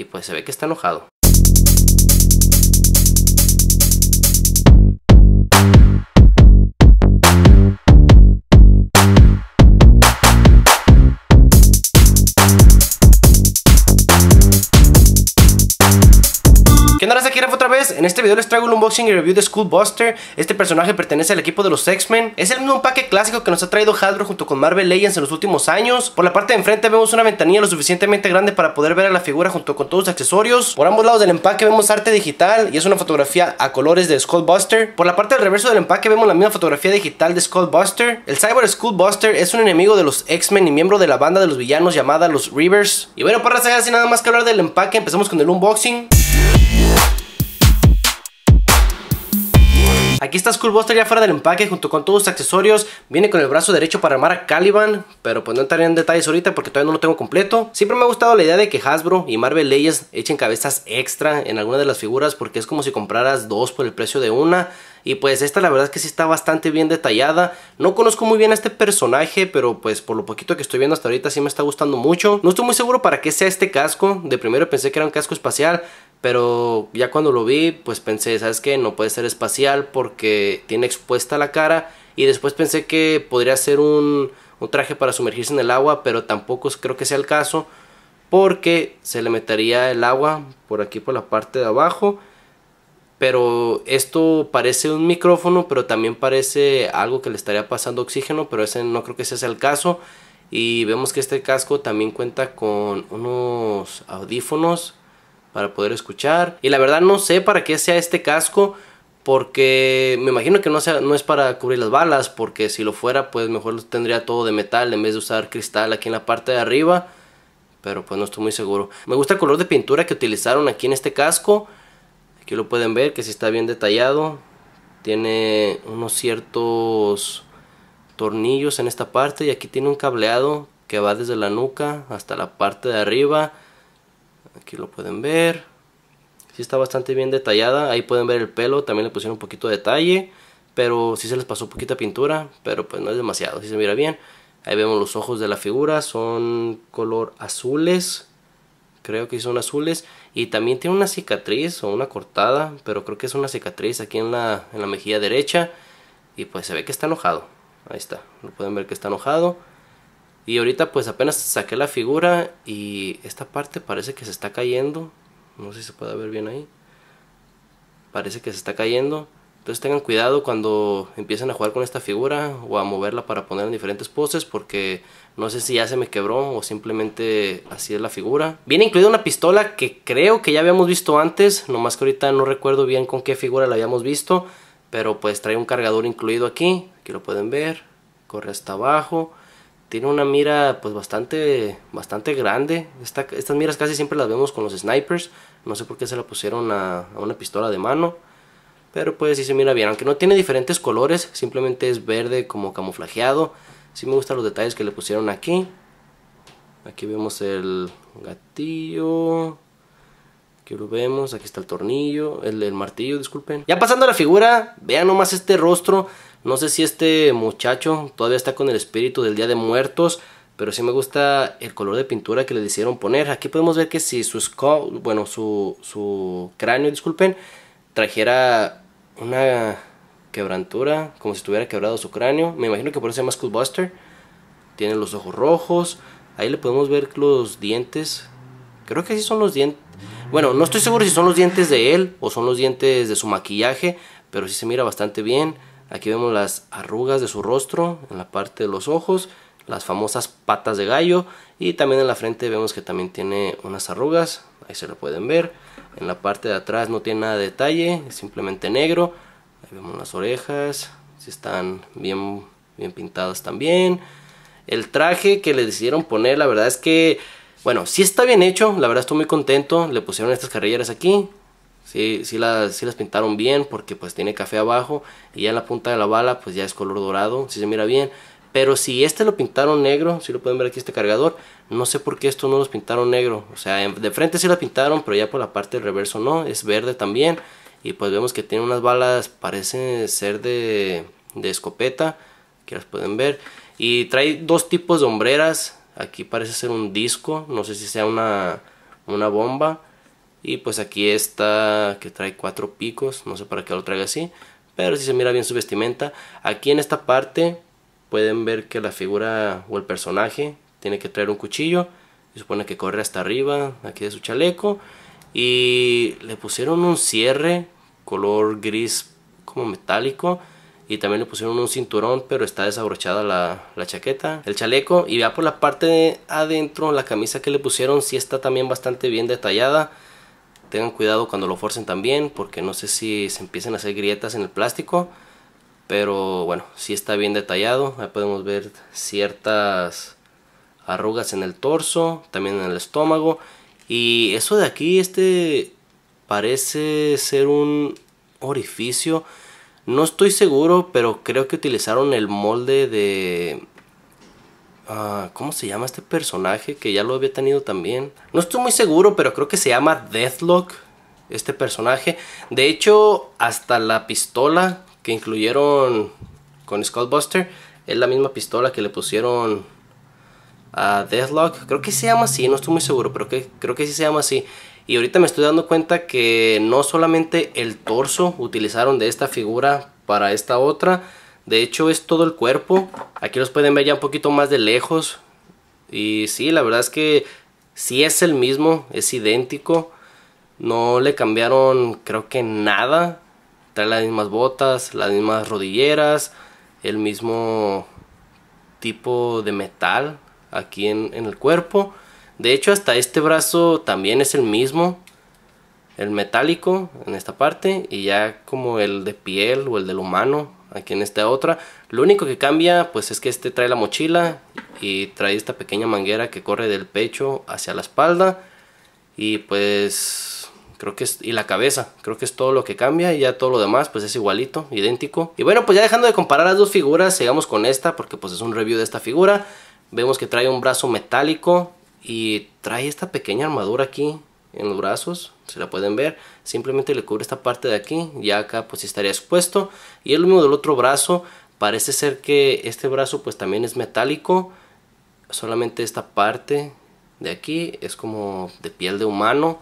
Y pues se ve que está enojado. ¿Qué no se quiere pues, en este video les traigo el unboxing y review de School Buster. Este personaje pertenece al equipo de los X-Men. Es el mismo empaque clásico que nos ha traído Hasbro junto con Marvel Legends en los últimos años. Por la parte de enfrente vemos una ventanilla lo suficientemente grande para poder ver a la figura junto con todos los accesorios. Por ambos lados del empaque vemos arte digital y es una fotografía a colores de Skull Buster. Por la parte del reverso del empaque vemos la misma fotografía digital de Skull Buster. El Cyber Skull Buster es un enemigo de los X-Men y miembro de la banda de los villanos llamada los Reavers. Y bueno, para hacer Sin nada más que hablar del empaque, empezamos con el unboxing. Aquí está Skullbuster ya fuera del empaque junto con todos sus accesorios. Viene con el brazo derecho para armar a Caliban, pero pues no entraré en detalles ahorita porque todavía no lo tengo completo. Siempre me ha gustado la idea de que Hasbro y Marvel Legends echen cabezas extra en alguna de las figuras porque es como si compraras dos por el precio de una. Y pues esta la verdad es que sí está bastante bien detallada. No conozco muy bien a este personaje, pero pues por lo poquito que estoy viendo hasta ahorita sí me está gustando mucho. No estoy muy seguro para qué sea este casco. De primero pensé que era un casco espacial, pero ya cuando lo vi, pues pensé, ¿sabes qué? No puede ser espacial porque tiene expuesta la cara. Y después pensé que podría ser un, traje para sumergirse en el agua, pero tampoco creo que sea el caso. Porque se le metería el agua por aquí, por la parte de abajo. Pero esto parece un micrófono, pero también parece algo que le estaría pasando oxígeno, pero ese no creo que sea el caso. Y vemos que este casco también cuenta con unos audífonos para poder escuchar. Y la verdad no sé para qué sea este casco, porque me imagino que no, es para cubrir las balas, porque si lo fuera, pues mejor tendría todo de metal en vez de usar cristal aquí en la parte de arriba. Pero pues no estoy muy seguro. Me gusta el color de pintura que utilizaron aquí en este casco. Aquí lo pueden ver que si está bien detallado. Tiene unos ciertos tornillos en esta parte y aquí tiene un cableado que va desde la nuca hasta la parte de arriba. Aquí lo pueden ver. Si está bastante bien detallada. Ahí pueden ver el pelo. También le pusieron un poquito de detalle. Pero si se les pasó poquita pintura. Pero pues no es demasiado. si se mira bien. Ahí vemos los ojos de la figura. Son color azules. Creo que son azules. Y también tiene una cicatriz o una cortada. Pero creo que es una cicatriz aquí en la, en la mejilla derecha. Y pues se ve que está enojado. Ahí está. Lo pueden ver que está enojado. Y ahorita pues apenas saqué la figura y esta parte parece que se está cayendo. No sé si se puede ver bien ahí. Parece que se está cayendo. Entonces tengan cuidado cuando empiecen a jugar con esta figura o a moverla para ponerla en diferentes poses porque no sé si ya se me quebró o simplemente así es la figura. Viene incluida una pistola que creo que ya habíamos visto antes, nomás que ahorita no recuerdo bien con qué figura la habíamos visto, pero pues trae un cargador incluido aquí, aquí lo pueden ver, corre hasta abajo tiene una mira pues bastante bastante grande. estas miras casi siempre las vemos con los snipers. No sé por qué se la pusieron a, una pistola de mano. Pero pues sí se mira bien. Aunque no tiene diferentes colores. Simplemente es verde como camuflajeado. Sí me gustan los detalles que le pusieron aquí. Aquí vemos el gatillo. Aquí lo vemos. Aquí está el tornillo. El, el martillo, disculpen. Ya pasando a la figura. Vean nomás este rostro no sé si este muchacho todavía está con el espíritu del Día de Muertos, pero sí me gusta el color de pintura que le hicieron poner. Aquí podemos ver que si su bueno, su, cráneo, disculpen, trajera una quebrantura, como si estuviera quebrado su cráneo. Me imagino que por eso se llama Tiene los ojos rojos. Ahí le podemos ver los dientes. Creo que sí son los dientes. Bueno, no estoy seguro si son los dientes de él o son los dientes de su maquillaje, pero sí se mira bastante bien. Aquí vemos las arrugas de su rostro, en la parte de los ojos, las famosas patas de gallo y también en la frente vemos que también tiene unas arrugas, ahí se lo pueden ver. En la parte de atrás no tiene nada de detalle, es simplemente negro. Ahí vemos las orejas, si están bien, bien pintadas también. El traje que le decidieron poner, la verdad es que, bueno, si está bien hecho, la verdad estoy muy contento. Le pusieron estas carrilleras aquí, si las, pintaron bien porque pues tiene café abajo y ya en la punta de la bala pues ya es color dorado, si se mira bien. Pero si este lo pintaron negro, si lo pueden ver aquí este cargador, no sé por qué esto no los pintaron negro. O sea, de frente sí la pintaron, pero ya por la parte del reverso no, es verde también. Y pues vemos que tiene unas balas, parece ser de, de escopeta, que las pueden ver. Y trae dos tipos de hombreras, aquí parece ser un disco, no sé si sea una bomba y pues aquí está que trae cuatro picos, no sé para qué lo traiga así, pero si se mira bien su vestimenta. Aquí en esta parte pueden ver que la figura o el personaje tiene que traer un cuchillo, se supone que corre hasta arriba, aquí de su chaleco, y le pusieron un cierre color gris como metálico y también le pusieron un cinturón pero está desabrochada la, chaqueta, el chaleco y vea por la parte de adentro la camisa que le pusieron sí está también bastante bien detallada tengan cuidado cuando lo forcen también, porque no sé si se empiezan a hacer grietas en el plástico, pero bueno, si está bien detallado, ahí podemos ver ciertas arrugas en el torso, también en el estómago, y eso de aquí, este parece ser un orificio, no estoy seguro, pero creo que utilizaron el molde de Ah, ¿Cómo se llama este personaje que ya lo había tenido también? No estoy muy seguro, pero creo que se llama Deathlock, este personaje. De hecho, hasta la pistola que incluyeron con Skullbuster es la misma pistola que le pusieron a Deathlock. Creo que se llama así, no estoy muy seguro, pero que, creo que sí se llama así. Y ahorita me estoy dando cuenta que no solamente el torso utilizaron de esta figura para esta otra, de hecho es todo el cuerpo. Aquí los pueden ver ya un poquito más de lejos. Y sí, la verdad es que sí es el mismo, es idéntico. No le cambiaron creo que nada. Trae las mismas botas, las mismas rodilleras, el mismo tipo de metal aquí en, el cuerpo. De hecho hasta este brazo también es el mismo. El metálico en esta parte y ya como el de piel o el del humano aquí en esta otra. Lo único que cambia pues es que este trae la mochila y trae esta pequeña manguera que corre del pecho hacia la espalda y pues creo que es y la cabeza, creo que es todo lo que cambia y ya todo lo demás pues es igualito, idéntico. Y bueno, pues ya dejando de comparar las dos figuras, sigamos con esta porque pues es un review de esta figura. Vemos que trae un brazo metálico y trae esta pequeña armadura aquí en los brazos, se la pueden ver, simplemente le cubre esta parte de aquí, ya acá pues estaría expuesto, y el mismo del otro brazo, parece ser que este brazo pues también es metálico, solamente esta parte de aquí es como de piel de humano,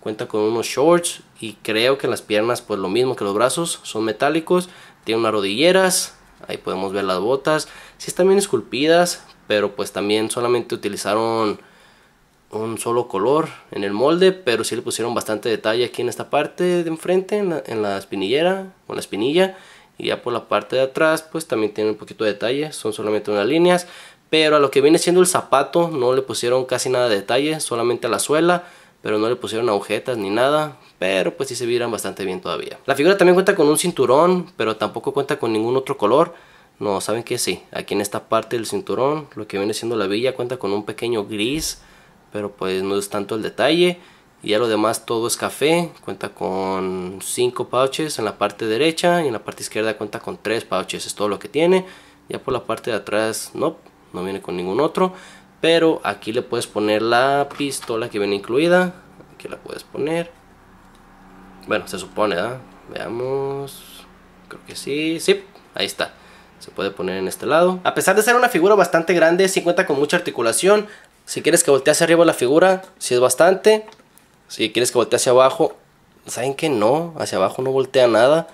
cuenta con unos shorts y creo que las piernas pues lo mismo que los brazos, son metálicos, tiene unas rodilleras, ahí podemos ver las botas, si están bien esculpidas, pero pues también solamente utilizaron un solo color en el molde, pero sí le pusieron bastante detalle aquí en esta parte de enfrente, en la, espinillera, o la espinilla, y ya por la parte de atrás pues también tiene un poquito de detalle, son solamente unas líneas, pero a lo que viene siendo el zapato no le pusieron casi nada de detalle, solamente a la suela, pero no le pusieron agujetas ni nada, pero pues sí se vieran bastante bien todavía. La figura también cuenta con un cinturón, pero tampoco cuenta con ningún otro color, no, saben que sí, aquí en esta parte del cinturón, lo que viene siendo la villa cuenta con un pequeño gris, pero pues no es tanto el detalle. Y ya lo demás todo es café, cuenta con 5 pouches en la parte derecha y en la parte izquierda cuenta con 3 pouches, es todo lo que tiene. Ya por la parte de atrás, no, no viene con ningún otro. Pero aquí le puedes poner la pistola que viene incluida. Aquí la puedes poner. Bueno, se supone, Veamos. Creo que sí. Sí, ahí está se puede poner en este lado. A pesar de ser una figura bastante grande, sí cuenta con mucha articulación, si quieres que voltee hacia arriba la figura, si es bastante. Si quieres que voltee hacia abajo, ¿saben que no? Hacia abajo no voltea nada,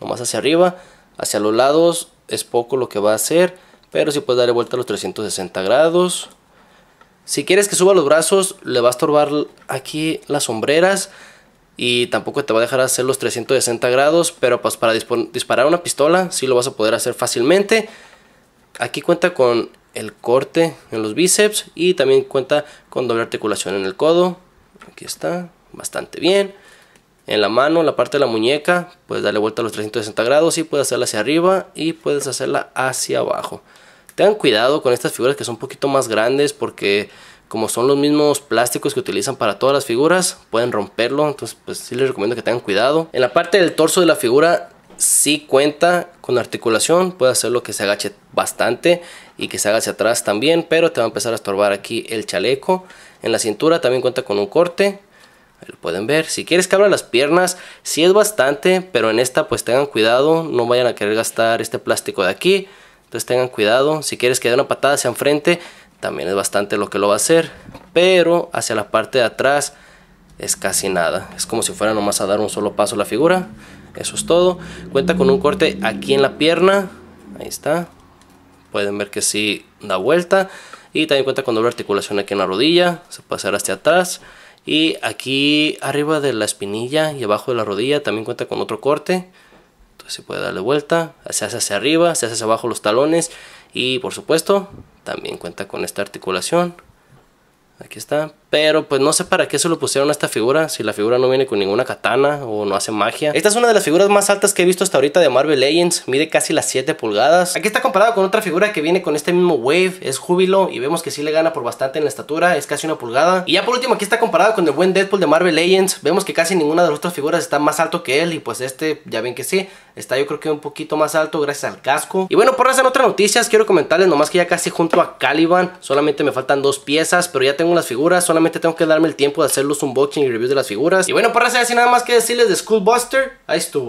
nomás hacia arriba. Hacia los lados es poco lo que va a hacer, pero si puedes darle vuelta a los 360 grados. Si quieres que suba los brazos, le va a estorbar aquí las sombreras y tampoco te va a dejar hacer los 360 grados, pero pues para disparar una pistola sí lo vas a poder hacer fácilmente. Aquí cuenta con el corte en los bíceps y también cuenta con doble articulación en el codo. Aquí está, bastante bien. En la mano, la parte de la muñeca, puedes darle vuelta a los 360 grados y puedes hacerla hacia arriba y puedes hacerla hacia abajo. Tengan cuidado con estas figuras que son un poquito más grandes porque como son los mismos plásticos que utilizan para todas las figuras, pueden romperlo, entonces pues sí les recomiendo que tengan cuidado. En la parte del torso de la figura Si cuenta con articulación, puede hacer lo que se agache bastante y que se haga hacia atrás también, pero te va a empezar a estorbar aquí el chaleco. En la cintura también cuenta con un corte, lo pueden ver. Si quieres que abra las piernas, Si es bastante, pero en esta pues tengan cuidado, no vayan a querer gastar este plástico de aquí. Entonces tengan cuidado, si quieres que dé una patada hacia enfrente, también es bastante lo que lo va a hacer, pero hacia la parte de atrás es casi nada. Es como si fuera nomás a dar un solo paso la figura. Eso es todo. Cuenta con un corte aquí en la pierna. Ahí está. Pueden ver que sí da vuelta. Y también cuenta con doble articulación aquí en la rodilla. Se puede hacer hacia atrás. Y aquí arriba de la espinilla y abajo de la rodilla también cuenta con otro corte. Entonces se puede darle vuelta. Se hace hacia arriba, se hace hacia abajo los talones. Y por supuesto también cuenta con esta articulación aquí está. Pero pues no sé para qué se lo pusieron a esta figura, si la figura no viene con ninguna katana o no hace magia. Esta es una de las figuras más altas que he visto hasta ahorita de Marvel Legends, mide casi las 7 pulgadas. Aquí está comparado con otra figura que viene con este mismo Wave, es Júbilo y vemos que sí le gana por bastante en la estatura, es casi una pulgada. Y ya por último aquí está comparado con el buen Deadpool de Marvel Legends, vemos que casi ninguna de las otras figuras está más alto que él y pues este ya ven que sí, está yo creo que un poquito más alto gracias al casco. Y bueno, por hacer en otras noticias, quiero comentarles nomás que ya casi junto a Caliban, solamente me faltan dos piezas, pero ya tengo las figuras, solamente tengo que darme el tiempo de hacer los unboxing y reviews de las figuras. Y bueno, por eso así nada más que decirles de School Buster, ahí estuvo.